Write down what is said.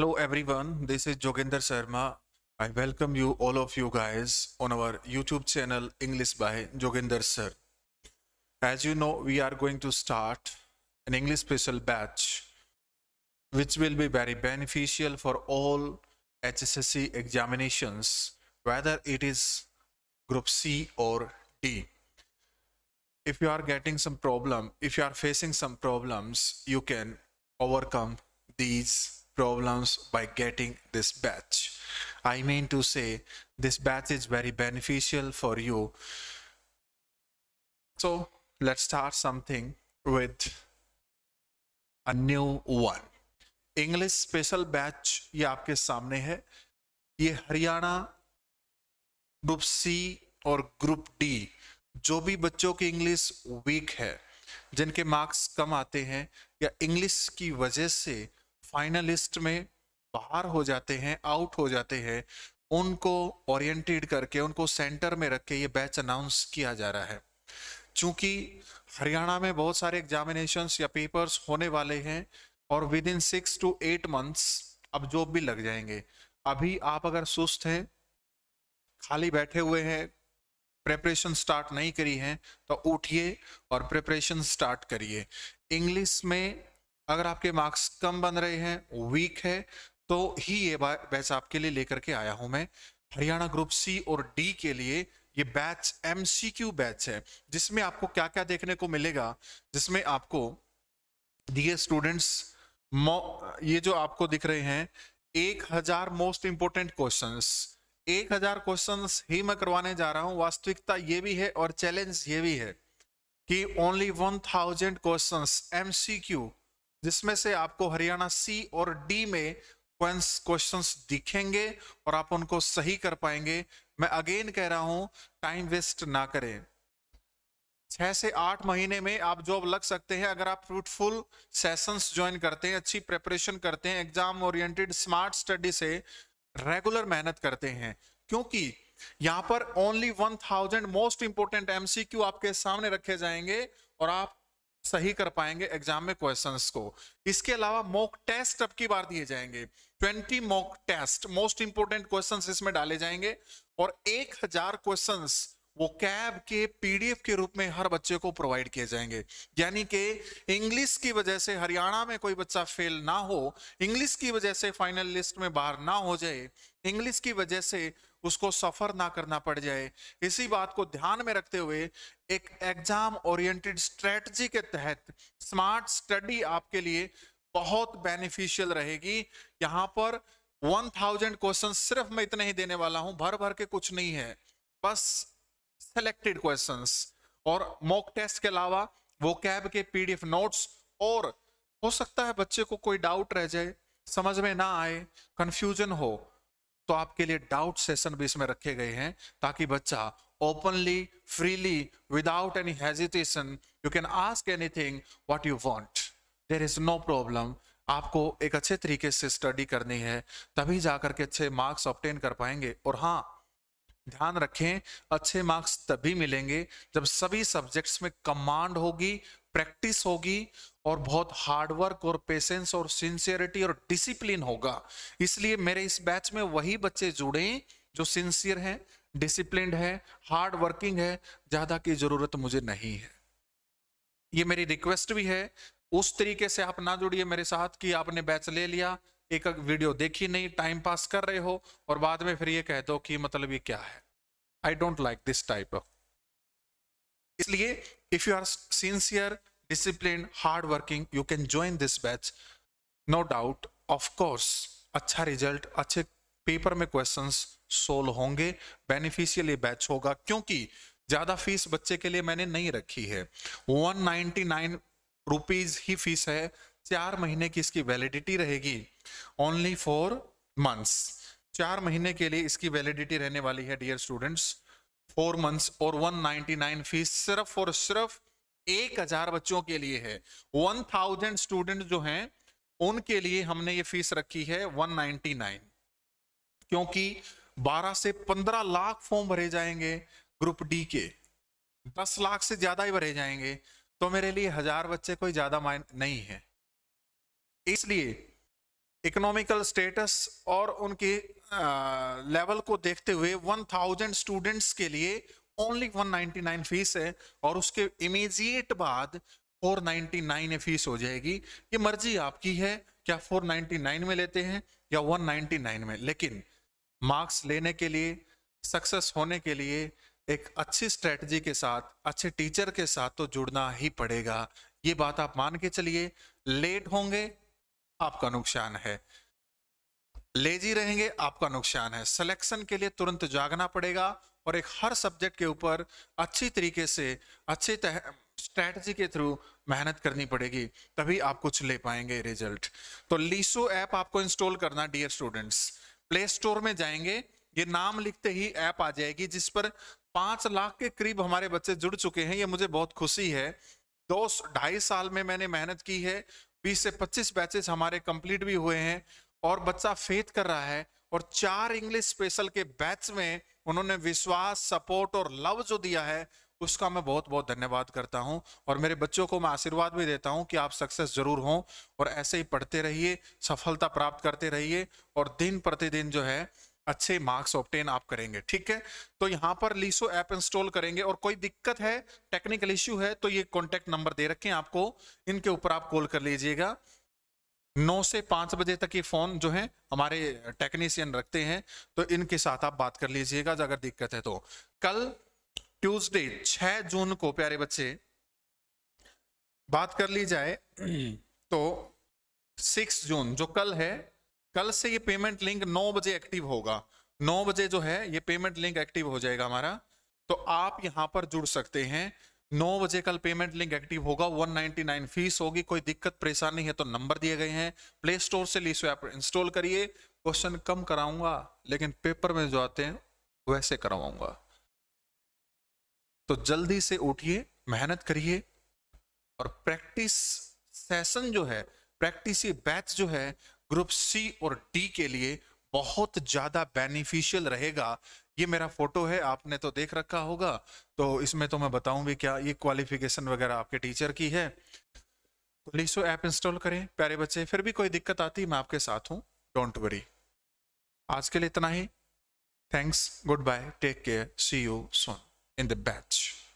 Hello everyone, this is Joginder Sharma. I welcome you all of you guys on our YouTube channel English by Joginder Sir. As you know, we are going to start an English special batch which will be very beneficial for all HSSC examinations whether it is group C or D. If you are getting some problem, if you are facing some problems, you can overcome these problems by getting this batch. I mean to say this batch is very beneficial for you. So let's start something with a new one. english special batch ye aapke samne hai ye haryana group c और group d जो भी बच्चों की English weak है जिनके marks कम आते हैं या इंग्लिश की वजह से फाइनलिस्ट में बाहर हो जाते हैं आउट हो जाते हैं उनको ओरिएंटेड करके उनको सेंटर में रख के ये बैच अनाउंस किया जा रहा है क्योंकि हरियाणा में बहुत सारे एग्जामिनेशन या पेपर्स होने वाले हैं और within six to eight months अब जॉब भी लग जाएंगे अभी आप अगर सुस्त हैं खाली बैठे हुए हैं प्रेपरेशन स्टार्ट नहीं करी है तो उठिए और प्रेपरेशन स्टार्ट करिए इंग्लिश में अगर आपके मार्क्स कम बन रहे हैं वीक है तो ही ये बैच आपके लिए लेकर के आया हूं मैं हरियाणा ग्रुप सी और डी के लिए ये बैच क्यू बैच है जिसमें आपको क्या क्या देखने को मिलेगा जिसमें आपको दिए स्टूडेंट्स ये जो आपको दिख रहे हैं एक हजार मोस्ट इंपोर्टेंट क्वेश्चन एक हजार क्वेश्चन ही मैं करवाने जा रहा हूं वास्तविकता ये भी है और चैलेंज ये भी है कि only one thousand question MCQ जिसमें से आपको हरियाणा सी और डी में क्वेश्चंस दिखेंगे और आप उनको सही कर पाएंगे मैं अगेन कह रहा हूं टाइम वेस्ट ना करें छह से आठ महीने में आप जॉब लग सकते हैं अगर आप फ्रूटफुल सेशंस ज्वाइन करते हैं अच्छी प्रेपरेशन करते हैं एग्जाम ओरिएंटेड स्मार्ट स्टडी से रेगुलर मेहनत करते हैं क्योंकि यहां पर only one thousand most important MCQ आपके सामने रखे जाएंगे और आप सही कर पाएंगे एग्जाम में क्वेश्चंस को इसके अलावा मॉक टेस्ट अब की बार दिए जाएंगे 20 mock test most important questions इसमें डाले जाएंगे और 1000 क्वेश्चंस वो कैब के पीडीएफ के रूप में हर बच्चे को प्रोवाइड किए जाएंगे यानी कि इंग्लिश की वजह से हरियाणा में कोई बच्चा फेल ना हो इंग्लिश की वजह से फाइनल लिस्ट में बाहर ना हो जाए इंग्लिश की वजह से उसको सफर ना करना पड़ जाए इसी बात को ध्यान में रखते हुए एक एग्जाम ओरिएंटेड स्ट्रेटजी के तहत स्मार्ट स्टडी आपके लिए बहुत बेनिफिशियल रहेगी यहाँ पर 1000 क्वेश्चन सिर्फ मैं इतने ही देने वाला हूं भर भर के कुछ नहीं है बस सेलेक्टेड क्वेश्चन और मॉक टेस्ट के अलावा वो कैब के पीडीएफ नोट्स और हो सकता है बच्चे को कोई डाउट रह जाए समझ में ना आए कंफ्यूजन हो तो आपके लिए डाउट सेशन भी इसमें रखे गए हैं ताकि बच्चा openly freely without any hesitation you can ask anything what you want there is no problem आपको एक अच्छे तरीके से स्टडी करनी है तभी जाकर के अच्छे मार्क्स ऑप्टेन कर पाएंगे और हाँ ध्यान रखें अच्छे मार्क्स तभी मिलेंगे जब सभी सब्जेक्ट्स में कमांड होगी प्रैक्टिस होगी और बहुत हार्डवर्क और पेशेंस और सिंसियरिटी और डिसिप्लिन होगा इसलिए मेरे इस बैच में वही बच्चे जुड़े जो सिंसियर हैं डिसिप्लिन है हार्ड वर्किंग है ज़्यादा की ज़रूरत मुझे नहीं है ये मेरी रिक्वेस्ट भी है उस तरीके से आप ना जुड़िए मेरे साथ कि आपने बैच ले लिया एक वीडियो देखी नहीं टाइम पास कर रहे हो और बाद में फिर ये कह दो कि मतलब ये क्या है I don't like this type of इसलिए if you are sincere discipline hard working you can join this batch no doubt of course अच्छा रिजल्ट अच्छे पेपर में क्वेश्चन सोल्व होंगे बेनिफिशियल ये बैच होगा क्योंकि ज्यादा फीस बच्चे के लिए मैंने नहीं रखी है 199 रुपीस ही फीस है चार महीने की इसकी वैलिडिटी रहेगी ओनली फोर मंथ्स चार महीने के लिए इसकी वैलिडिटी रहने वाली है डियर स्टूडेंट्स फोर मंथ्स और 199 फीस सिर्फ और सिर्फ एक हजार बच्चों के लिए है 1000 स्टूडेंट जो हैं उनके लिए हमने ये फीस रखी है 199 क्योंकि 12 से 15 लाख फॉर्म भरे जाएंगे ग्रुप डी के 10 लाख से ज्यादा ही भरे जाएंगे तो मेरे लिए हजार बच्चे कोई ज्यादा मायने नहीं है इसलिए इकोनॉमिकल स्टेटस और उनके लेवल को देखते हुए 1000 स्टूडेंट्स के लिए ओनली 199 फीस है और उसके इमीजिएट बाद 499 फीस हो जाएगी ये मर्जी आपकी है क्या 499 में लेते हैं या 199 में लेकिन मार्क्स लेने के लिए सक्सेस होने के लिए एक अच्छी स्ट्रेटजी के साथ अच्छे टीचर के साथ तो जुड़ना ही पड़ेगा ये बात आप मान के चलिए लेट होंगे आपका नुकसान है लेजी रहेंगे आपका नुकसान है सिलेक्शन के लिए तुरंत जागना पड़ेगा और एक हर सब्जेक्ट के ऊपर अच्छी तरीके से तह स्ट्रैटी के थ्रू मेहनत करनी पड़ेगी तभी आप कुछ ले पाएंगे रिजल्ट तो लीसो ऐप आपको इंस्टॉल करना डियर स्टूडेंट्स प्ले स्टोर में जाएंगे ये नाम लिखते ही ऐप आ जाएगी जिस पर पांच लाख के करीब हमारे बच्चे जुड़ चुके हैं ये मुझे बहुत खुशी है दो ढाई साल में मैंने मेहनत की है बीस से पच्चीस बैचेस हमारे कंप्लीट भी हुए हैं और बच्चा फेथ कर रहा है और चार इंग्लिश स्पेशल के बैच में उन्होंने विश्वास सपोर्ट और लव जो दिया है उसका मैं बहुत बहुत धन्यवाद करता हूं और मेरे बच्चों को मैं आशीर्वाद भी देता हूं कि आप सक्सेस जरूर हों और ऐसे ही पढ़ते रहिए सफलता प्राप्त करते रहिए और दिन प्रतिदिन जो है अच्छे मार्क्स ऑप्टेन आप करेंगे ठीक है तो यहाँ पर लीसो ऐप इंस्टॉल करेंगे और कोई दिक्कत है टेक्निकल इश्यू है तो ये कॉन्टेक्ट नंबर दे रखें आपको इनके ऊपर आप कॉल कर लीजिएगा नौ से पाँच बजे तक ये फ़ोन जो है हमारे टेक्नीशियन रखते हैं तो इनके साथ आप बात कर लीजिएगा अगर दिक्कत है तो कल ट्यूसडे 6 जून को प्यारे बच्चे बात कर ली जाए तो 6 जून जो कल है कल से ये पेमेंट लिंक 9 बजे एक्टिव होगा 9 बजे जो है ये पेमेंट लिंक एक्टिव हो जाएगा हमारा तो आप यहाँ पर जुड़ सकते हैं 9 बजे कल पेमेंट लिंक एक्टिव होगा 199 फीस होगी कोई दिक्कत परेशानी है तो नंबर दिए गए हैं प्ले स्टोर से लीसो ऐप इंस्टॉल करिए क्वेश्चन कम कराऊंगा लेकिन पेपर में जो आते हैं वैसे करवाऊंगा तो जल्दी से उठिए मेहनत करिए और प्रैक्टिस सेशन जो है प्रैक्टिस बैच जो है ग्रुप सी और डी के लिए बहुत ज्यादा बेनिफिशियल रहेगा ये मेरा फोटो है आपने तो देख रखा होगा तो इसमें तो मैं बताऊं भी क्या ये क्वालिफिकेशन वगैरह आपके टीचर की है लीसो ऐप इंस्टॉल करें प्यारे बच्चे फिर भी कोई दिक्कत आती मैं आपके साथ हूँ डोंट वरी आज के लिए इतना ही thanks good bye take care see you soon in the batch